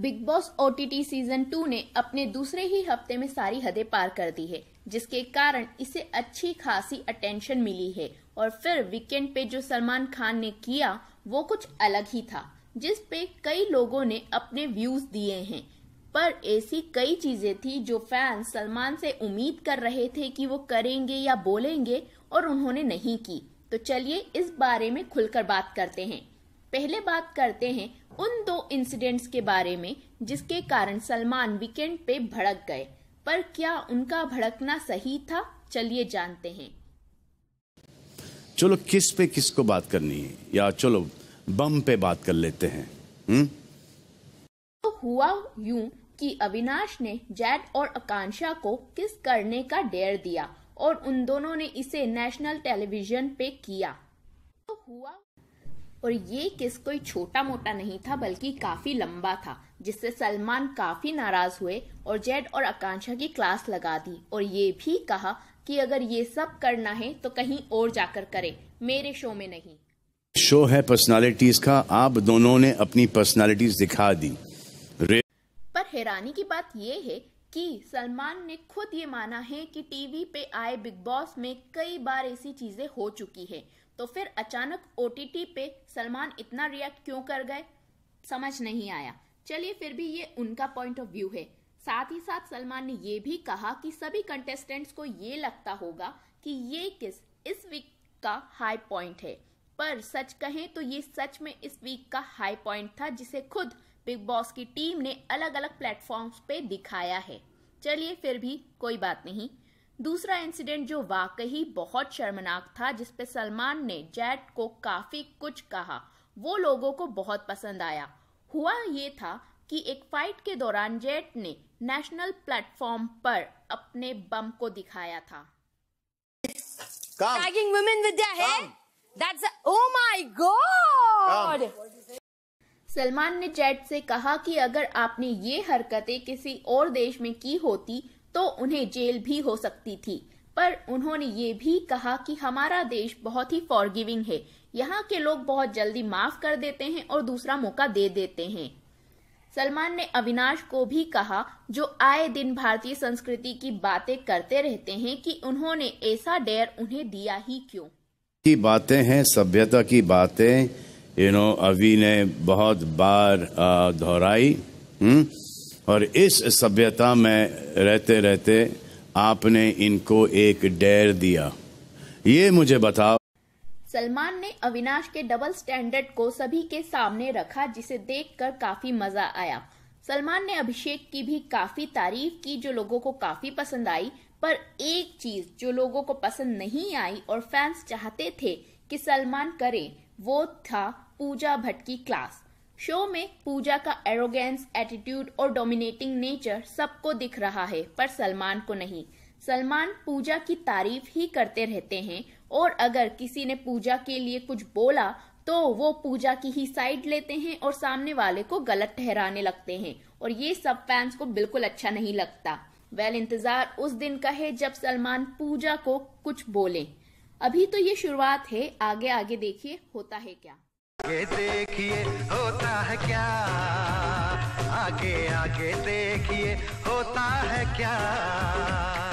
Big Boss OTT season two ने अपने दूसरे ही हफ्ते में सारी हदें पार कर दी है जिसके कारण इसे अच्छी खासी अटेंशन मिली है और फिर वीकेंड पे जो सलमान खान ने किया वो कुछ अलग ही था जिस पे कई लोगों ने अपने व्यूज दिए हैं पर ऐसी कई चीजें थी जो फैंस सलमान से उम्मीद कर रहे थे कि वो करेंगे या बोलेंगे और उन्होंने नहीं की तो चलिए इस बारे में खुलकर बात करते हैं पहले बात करते हैं उन दो इंसिडेंट्स के बारे में जिसके कारण सलमान वीकेंड पे भड़क गए पर क्या उनका भड़कना सही था चलिए जानते हैं चलो किस पे किसको बात करनी है या चलो बम पे बात कर लेते हैं हुँ? हम्म? तो हुआ यूं कि अविनाश ने जैड और आकांक्षा को किस करने का डेयर दिया और उन दोनों ने इसे नेशनल टेलीविजन पे किया तो हुआ और ये किस कोई छोटा मोटा नहीं था बल्कि काफी लंबा था जिससे सलमान काफी नाराज हुए और जेड और आकांक्षा की क्लास लगा दी और ये भी कहा कि अगर ये सब करना है तो कहीं और जाकर करें मेरे शो में नहीं शो है पर्सनालिटीज का आप दोनों ने अपनी पर्सनालिटीज दिखा दी पर हैरानी की बात ये है कि सलमान ने खुद ये माना है कि टीवी पे आए बिग बॉस में कई बार ऐसी चीजें हो चुकी है तो फिर अचानक ओ पे सलमान इतना रिएक्ट क्यों कर गए समझ नहीं आया चलिए फिर भी ये उनका पॉइंट ऑफ व्यू है साथ ही साथ सलमान ने ये भी कहा कि सभी कंटेस्टेंट्स को ये लगता होगा कि ये किस इस वीक का हाई पॉइंट है पर सच कहें तो ये सच में इस वीक का हाई पॉइंट था जिसे खुद बिग बॉस की टीम ने अलग अलग प्लेटफॉर्म्स पे दिखाया है चलिए फिर भी कोई बात नहीं दूसरा इंसिडेंट जो वाकई बहुत शर्मनाक था जिस पे सलमान ने जैट को काफी कुछ कहा वो लोगों को बहुत पसंद आया हुआ ये था कि एक फाइट के दौरान जेट ने नेशनल प्लेटफॉर्म पर अपने बम को दिखाया था oh सलमान ने जेट से कहा कि अगर आपने ये हरकतें किसी और देश में की होती तो उन्हें जेल भी हो सकती थी पर उन्होंने ये भी कहा कि हमारा देश बहुत ही फॉरगिविंग है यहाँ के लोग बहुत जल्दी माफ कर देते हैं और दूसरा मौका दे देते हैं सलमान ने अविनाश को भी कहा जो आए दिन भारतीय संस्कृति की बातें करते रहते हैं कि उन्होंने ऐसा डेयर उन्हें दिया ही क्यों की बातें हैं सभ्यता की बातें यू नो अभी ने बहुत बार दोहराई हम्म, और इस सभ्यता में रहते रहते आपने इनको एक डेर दिया ये मुझे बताओ सलमान ने अविनाश के डबल स्टैंडर्ड को सभी के सामने रखा जिसे देखकर काफी मजा आया सलमान ने अभिषेक की भी काफी तारीफ की जो लोगों को काफी पसंद आई पर एक चीज जो लोगों को पसंद नहीं आई और फैंस चाहते थे कि सलमान करे वो था पूजा भट्ट की क्लास शो में पूजा का एरोगेंस एटीट्यूड और डोमिनेटिंग नेचर सबको दिख रहा है पर सलमान को नहीं सलमान पूजा की तारीफ ही करते रहते हैं और अगर किसी ने पूजा के लिए कुछ बोला तो वो पूजा की ही साइड लेते हैं और सामने वाले को गलत ठहराने लगते हैं और ये सब फैंस को बिल्कुल अच्छा नहीं लगता वेल इंतजार उस दिन का है जब सलमान पूजा को कुछ बोले अभी तो ये शुरुआत है आगे आगे देखिए होता है क्या आगे देखिए होता है क्या आगे आगे देखिए होता है क्या